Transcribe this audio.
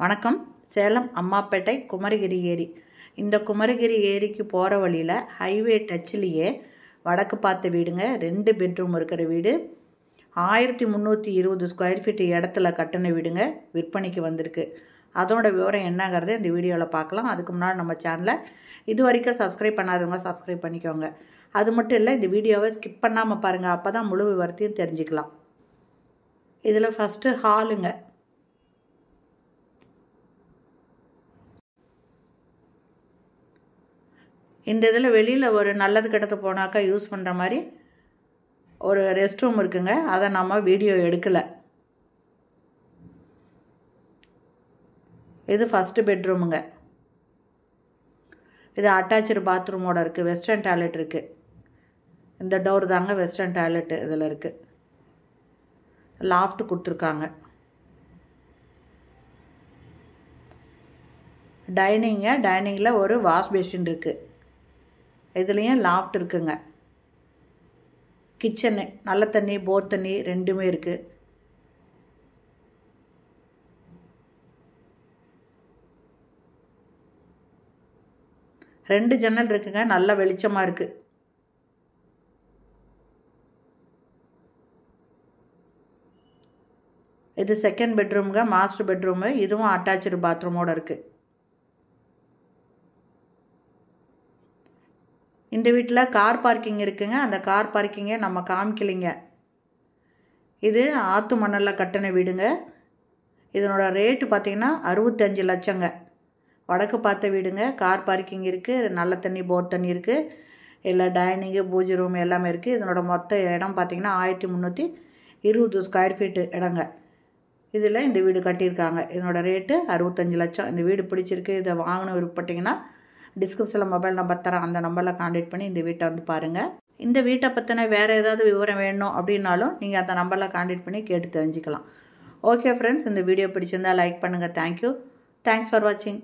வணக்கம் சேலம் அம்மாப்பேட்டை குமரகிரி ஏரி இந்த குமரகிரி ஏரிக்கு போகிற வழியில் ஹைவே டச்சிலேயே வடக்கு பார்த்த வீடுங்க ரெண்டு பெட்ரூம் இருக்கிற வீடு ஆயிரத்தி முந்நூற்றி இருபது ஸ்கொயர் ஃபீட் இடத்துல கட்டின வீடுங்க விற்பனைக்கு வந்திருக்கு அதோட விவரம் என்னங்கிறது இந்த வீடியோவில் பார்க்கலாம் அதுக்கு முன்னாடி நம்ம சேனலை இது வரைக்கும் சப்ஸ்கிரைப் பண்ணாதவங்க சப்ஸ்கிரைப் பண்ணிக்கோங்க அது மட்டும் இல்லை இந்த வீடியோவை ஸ்கிப் பண்ணாமல் பாருங்கள் அப்போ தான் முழு விவரத்தையும் தெரிஞ்சுக்கலாம் இதில் ஃபஸ்ட்டு ஹாலுங்க இந்த இதில் வெளியில் ஒரு நல்லது கெட்டது போனாக்கா யூஸ் பண்ணுற மாதிரி ஒரு ரெஸ்ட் ரூம் இருக்குங்க அதை நம்ம வீடியோ எடுக்கலை இது ஃபஸ்ட்டு பெட்ரூமுங்க இது அட்டாச்சு பாத்ரூமோட இருக்குது வெஸ்டர்ன் டாய்லெட் இருக்குது இந்த டோர் தாங்க வெஸ்டர்ன் டாய்லெட் இதில் இருக்குது லாஃப்ட் கொடுத்துருக்காங்க டைனிங்க டைனிங்கில் ஒரு வாஷ் பேஷின் இருக்குது இதுலேயும் லாஃப்ட் இருக்குங்க கிச்சனு நல்ல தண்ணி போர் தண்ணி ரெண்டுமே இருக்குது ரெண்டு ஜன்னல் இருக்குங்க நல்ல வெளிச்சமாக இருக்குது இது செகண்ட் பெட்ரூம்ங்க மாஸ்டர் பெட்ரூமு இதுவும் அட்டாச்சு பாத்ரூமோடு இருக்குது இந்த வீட்டில் கார் பார்க்கிங் இருக்குங்க அந்த கார் பார்க்கிங்கே நம்ம காமிக்கலைங்க இது ஆற்று மணலில் கட்டின வீடுங்க இதனோட ரேட்டு பார்த்திங்கன்னா அறுபத்தஞ்சு லட்சங்க வடக்கு பார்த்த வீடுங்க கார் பார்க்கிங் இருக்குது நல்ல தண்ணி போர் தண்ணி இருக்குது இல்லை டைனிங்கு பூஜை ரூம் எல்லாமே இருக்குது இதனோட மொத்த இடம் பார்த்திங்கன்னா ஆயிரத்தி முந்நூற்றி இருபது ஸ்கொயர் ஃபீட்டு இடங்க இதில் இந்த வீடு கட்டியிருக்காங்க இதனோட ரேட்டு அறுபத்தஞ்சு லட்சம் இந்த வீடு பிடிச்சிருக்கு இதை வாங்கின விருப்பப்பட்டிங்கன்னா டிஸ்கிரிப்ஷனில் மொபைல் நம்பர் தரேன் அந்த நம்பரில் காண்டக்ட் பண்ணி இந்த வீட்டை வந்து பாருங்கள் இந்த வீட்டை பற்றின வேறு ஏதாவது விவரம் வேணும் அப்படின்னாலும் நீங்கள் அந்த நம்பரில் காண்டக்ட் பண்ணி கேட்டு தெரிஞ்சுக்கலாம் ஓகே ஃப்ரெண்ட்ஸ் இந்த வீடியோ பிடிச்சிருந்தால் லைக் பண்ணுங்கள் தேங்க்யூ தேங்க்ஸ் ஃபார் வாட்சிங்